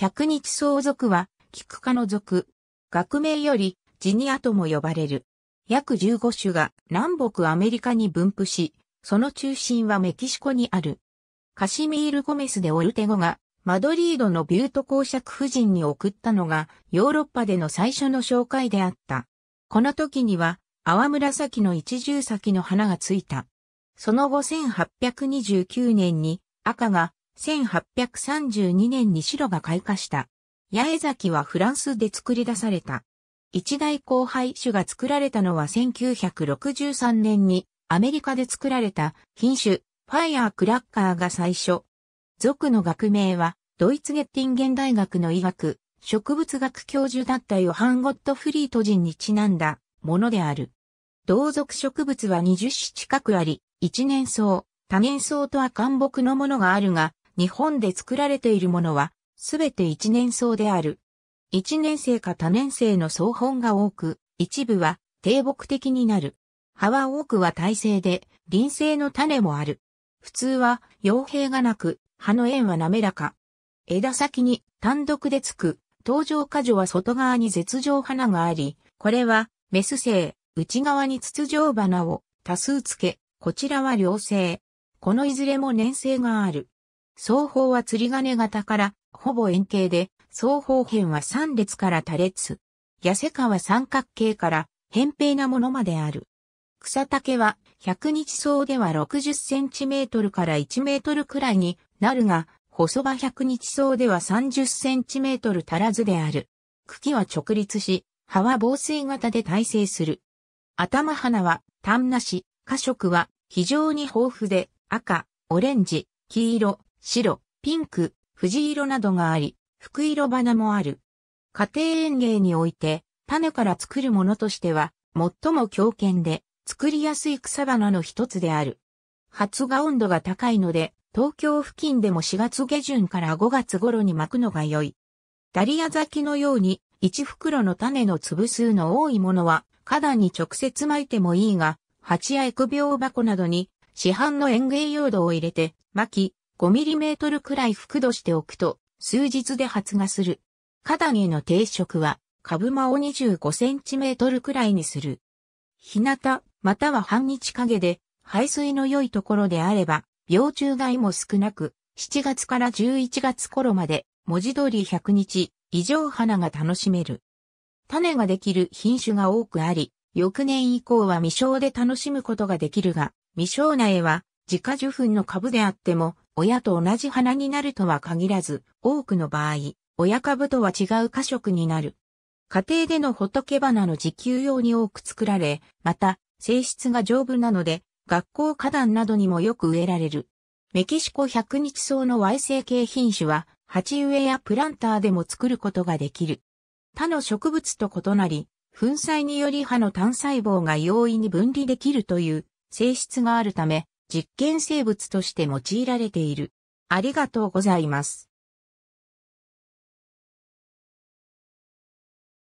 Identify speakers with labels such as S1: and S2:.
S1: 百日相続は、菊科の族。学名より、ジニアとも呼ばれる。約15種が南北アメリカに分布し、その中心はメキシコにある。カシミール・ゴメスでオルテゴが、マドリードのビュート公爵夫人に送ったのが、ヨーロッパでの最初の紹介であった。この時には、淡紫の一重咲きの花がついた。その後1829年に赤が1832年に白が開花した。八重咲はフランスで作り出された。一大後輩種が作られたのは1963年にアメリカで作られた品種ファイアークラッカーが最初。族の学名はドイツゲッティンゲン大学の医学、植物学教授だったヨハン・ゴットフリート人にちなんだものである。同族植物は20種近くあり、一年草、多年草とは漢木のものがあるが、日本で作られているものは、すべて一年草である。一年生か多年生の草本が多く、一部は低木的になる。葉は多くは耐性で、輪性の種もある。普通は、傭兵がなく、葉の縁は滑らか。枝先に単独でつく、登場果樹は外側に絶状花があり、これは、メス性、内側に筒状花を多数つけ、こちらは両性。このいずれも粘性がある。双方は釣り金型からほぼ円形で、双方辺は3列から多列。痩せ川は三角形から扁平なものまである。草丈は百日草では60センチメートルから1メートルくらいになるが、細葉百日草では30センチメートル足らずである。茎は直立し、葉は防水型で耐性する。頭花は単なし、花色は非常に豊富で赤、オレンジ、黄色、白、ピンク、藤色などがあり、福色花もある。家庭園芸において、種から作るものとしては、最も強健で、作りやすい草花の一つである。発芽温度が高いので、東京付近でも4月下旬から5月頃に巻くのが良い。ダリア咲きのように、1袋の種の粒数の多いものは、花壇に直接巻いてもいいが、鉢や育苗箱などに、市販の園芸用土を入れて、巻き、5mm くらい覆土しておくと、数日で発芽する。花壇への定食は、株間を 25cm くらいにする。日向、または半日陰で、排水の良いところであれば、病虫害も少なく、7月から11月頃まで、文字通り100日、以上花が楽しめる。種ができる品種が多くあり、翌年以降は未生で楽しむことができるが、未生苗は自家受粉の株であっても、親と同じ花になるとは限らず、多くの場合、親株とは違う花色になる。家庭での仏花の自給用に多く作られ、また、性質が丈夫なので、学校花壇などにもよく植えられる。メキシコ百日草の Y 成系品種は、鉢植えやプランターでも作ることができる。他の植物と異なり、粉砕により葉の単細胞が容易に分離できるという性質があるため、実験生物として用いられている。ありがとうございます。